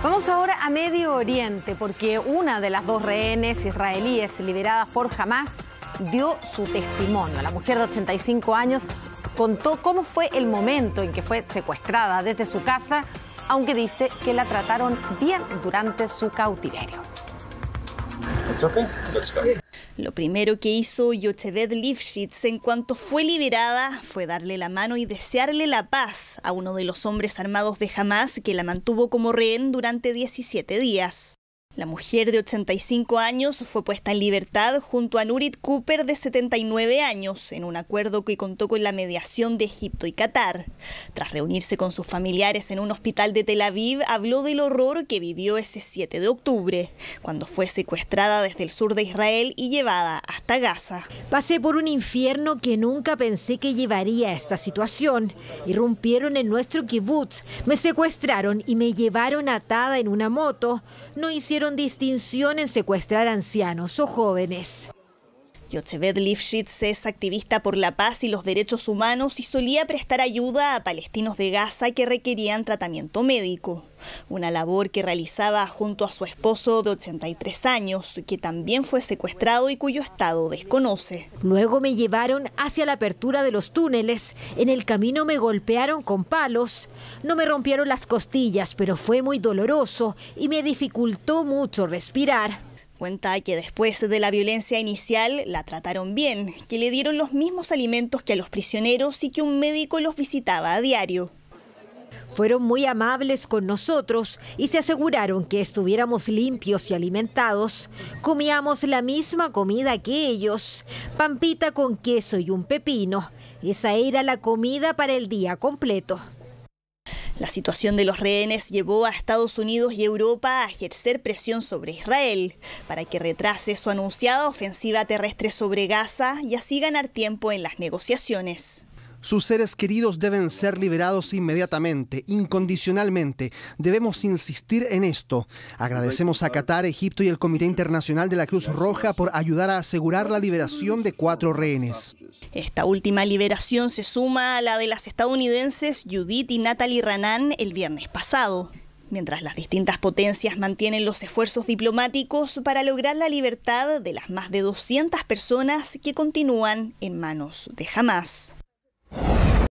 Vamos ahora a Medio Oriente, porque una de las dos rehenes israelíes liberadas por Hamas dio su testimonio. La mujer de 85 años contó cómo fue el momento en que fue secuestrada desde su casa, aunque dice que la trataron bien durante su cautiverio. Lo primero que hizo Yocheved Lifshitz en cuanto fue liberada fue darle la mano y desearle la paz a uno de los hombres armados de Hamas que la mantuvo como rehén durante 17 días. La mujer de 85 años fue puesta en libertad junto a Nurit Cooper de 79 años en un acuerdo que contó con la mediación de Egipto y Qatar. Tras reunirse con sus familiares en un hospital de Tel Aviv, habló del horror que vivió ese 7 de octubre, cuando fue secuestrada desde el sur de Israel y llevada hasta Gaza. Pasé por un infierno que nunca pensé que llevaría a esta situación. Irrumpieron en nuestro kibutz, me secuestraron y me llevaron atada en una moto. No hicieron distinción en secuestrar ancianos o jóvenes. Yocheved Lifshitz es activista por la paz y los derechos humanos y solía prestar ayuda a palestinos de Gaza que requerían tratamiento médico. Una labor que realizaba junto a su esposo de 83 años, que también fue secuestrado y cuyo estado desconoce. Luego me llevaron hacia la apertura de los túneles. En el camino me golpearon con palos. No me rompieron las costillas, pero fue muy doloroso y me dificultó mucho respirar. Cuenta que después de la violencia inicial la trataron bien, que le dieron los mismos alimentos que a los prisioneros y que un médico los visitaba a diario. Fueron muy amables con nosotros y se aseguraron que estuviéramos limpios y alimentados. Comíamos la misma comida que ellos, pampita con queso y un pepino. Esa era la comida para el día completo. La situación de los rehenes llevó a Estados Unidos y Europa a ejercer presión sobre Israel para que retrase su anunciada ofensiva terrestre sobre Gaza y así ganar tiempo en las negociaciones. Sus seres queridos deben ser liberados inmediatamente, incondicionalmente. Debemos insistir en esto. Agradecemos a Qatar, Egipto y el Comité Internacional de la Cruz Roja por ayudar a asegurar la liberación de cuatro rehenes. Esta última liberación se suma a la de las estadounidenses Judith y Natalie Ranan el viernes pasado. Mientras las distintas potencias mantienen los esfuerzos diplomáticos para lograr la libertad de las más de 200 personas que continúan en manos de Hamas.